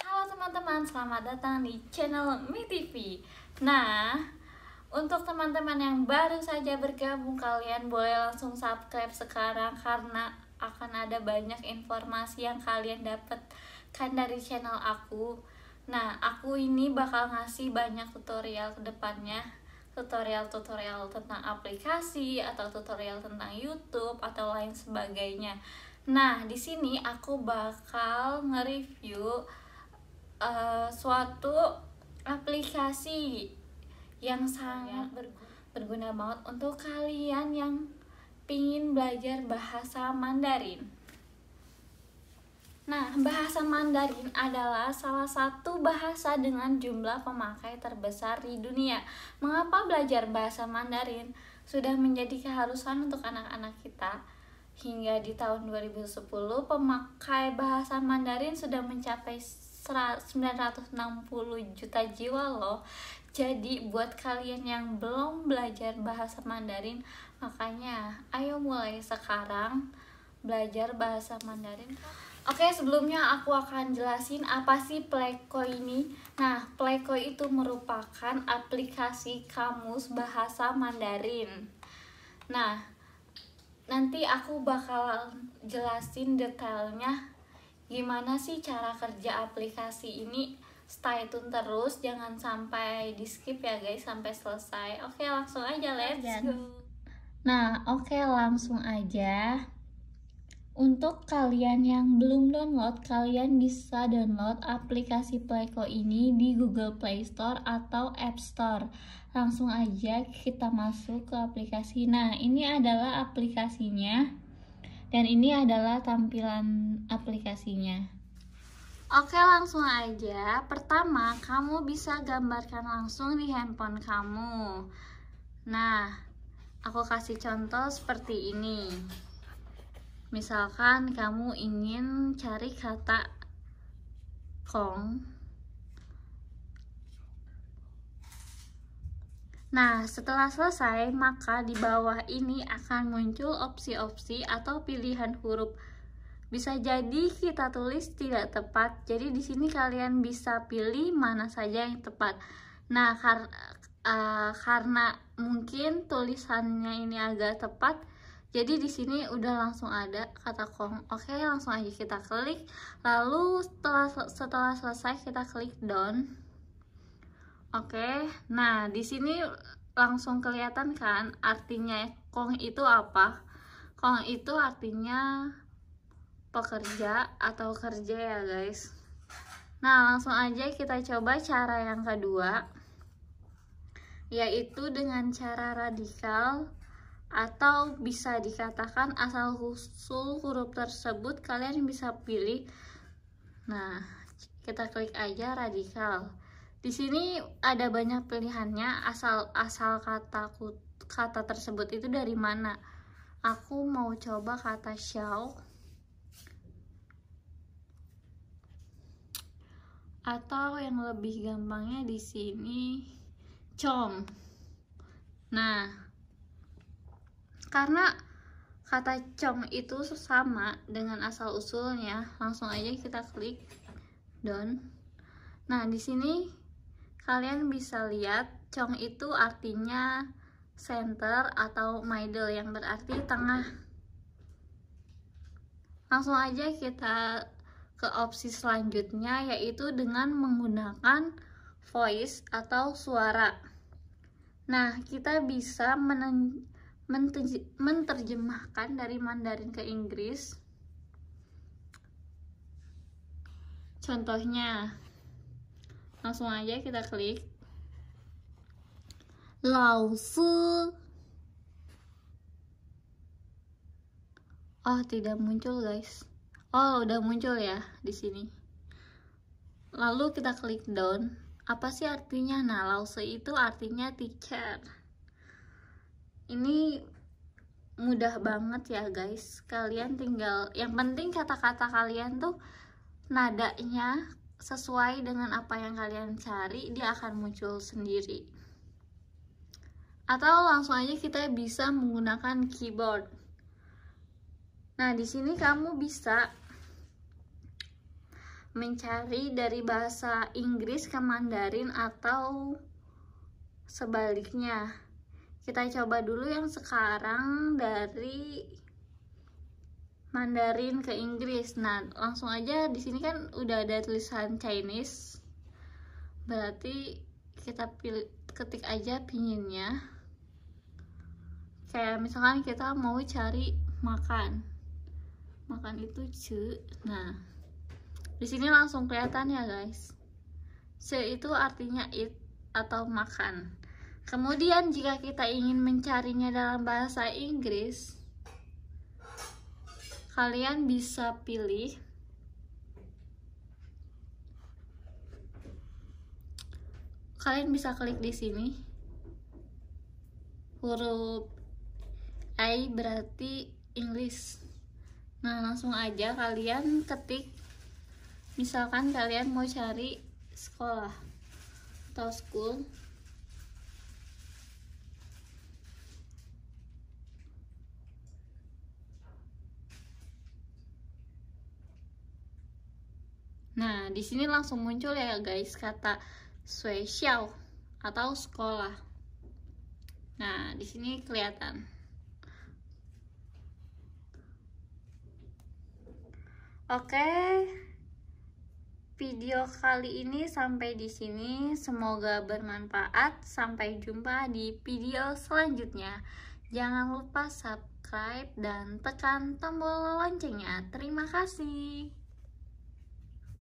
Halo teman-teman, selamat datang di channel TV. Nah, untuk teman-teman yang baru saja bergabung, kalian boleh langsung subscribe sekarang karena akan ada banyak informasi yang kalian dapatkan dari channel aku. Nah, aku ini bakal ngasih banyak tutorial ke depannya tutorial-tutorial tentang aplikasi atau tutorial tentang YouTube atau lain sebagainya. Nah, di sini aku bakal nge-review uh, suatu aplikasi yang sangat iya. berguna, berguna banget untuk kalian yang pingin belajar bahasa Mandarin. Nah, bahasa Mandarin adalah salah satu bahasa dengan jumlah pemakai terbesar di dunia. Mengapa belajar bahasa Mandarin sudah menjadi keharusan untuk anak-anak kita? Hingga di tahun 2010, pemakai bahasa Mandarin sudah mencapai 960 juta jiwa loh. Jadi buat kalian yang belum belajar bahasa Mandarin, makanya ayo mulai sekarang belajar bahasa Mandarin? Oke, sebelumnya aku akan jelasin apa sih Pleco ini. Nah, Pleco itu merupakan aplikasi kamus bahasa Mandarin. Nah, nanti aku bakal jelasin detailnya gimana sih cara kerja aplikasi ini. Stay tune terus, jangan sampai di skip ya guys sampai selesai. Oke, langsung aja let's go. Nah, oke langsung aja. Untuk kalian yang belum download, kalian bisa download aplikasi Playco ini di Google Play Store atau App Store. Langsung aja kita masuk ke aplikasi. Nah, ini adalah aplikasinya dan ini adalah tampilan aplikasinya. Oke, langsung aja. Pertama, kamu bisa gambarkan langsung di handphone kamu. Nah, aku kasih contoh seperti ini misalkan kamu ingin cari kata kong Nah, setelah selesai, maka di bawah ini akan muncul opsi-opsi atau pilihan huruf. Bisa jadi kita tulis tidak tepat, jadi di sini kalian bisa pilih mana saja yang tepat. Nah, kar uh, karena mungkin tulisannya ini agak tepat, jadi di sini udah langsung ada kata kong. Oke, langsung aja kita klik. Lalu setelah setelah selesai kita klik down. Oke. Nah, di sini langsung kelihatan kan artinya kong itu apa? Kong itu artinya pekerja atau kerja ya, guys. Nah, langsung aja kita coba cara yang kedua yaitu dengan cara radikal atau bisa dikatakan asal usul huruf tersebut kalian bisa pilih nah kita klik aja radikal di sini ada banyak pilihannya asal asal kata kata tersebut itu dari mana aku mau coba kata xiao atau yang lebih gampangnya di sini com nah karena kata cong itu sama dengan asal usulnya langsung aja kita klik done nah di sini kalian bisa lihat cong itu artinya center atau middle yang berarti tengah langsung aja kita ke opsi selanjutnya yaitu dengan menggunakan voice atau suara nah kita bisa menterjemahkan dari Mandarin ke Inggris. Contohnya, langsung aja kita klik. Lao Oh, tidak muncul, guys. Oh, udah muncul ya di sini. Lalu kita klik down. Apa sih artinya? Nah, lause itu artinya teacher ini mudah banget ya guys kalian tinggal yang penting kata-kata kalian tuh nadanya sesuai dengan apa yang kalian cari dia akan muncul sendiri atau langsung aja kita bisa menggunakan keyboard nah di sini kamu bisa mencari dari bahasa Inggris ke Mandarin atau sebaliknya kita coba dulu yang sekarang dari Mandarin ke Inggris. Nah, langsung aja di sini kan udah ada tulisan Chinese. Berarti kita pilih ketik aja pinginnya. Kayak misalkan kita mau cari makan. Makan itu ce Nah, di sini langsung kelihatan ya, guys. Ce itu artinya eat atau makan. Kemudian jika kita ingin mencarinya dalam bahasa Inggris, kalian bisa pilih kalian bisa klik di sini. Huruf I berarti Inggris. Nah, langsung aja kalian ketik misalkan kalian mau cari sekolah atau school Nah, di sini langsung muncul ya guys kata special atau sekolah. Nah, di sini kelihatan. Oke. Video kali ini sampai di sini. Semoga bermanfaat. Sampai jumpa di video selanjutnya. Jangan lupa subscribe dan tekan tombol loncengnya. Terima kasih.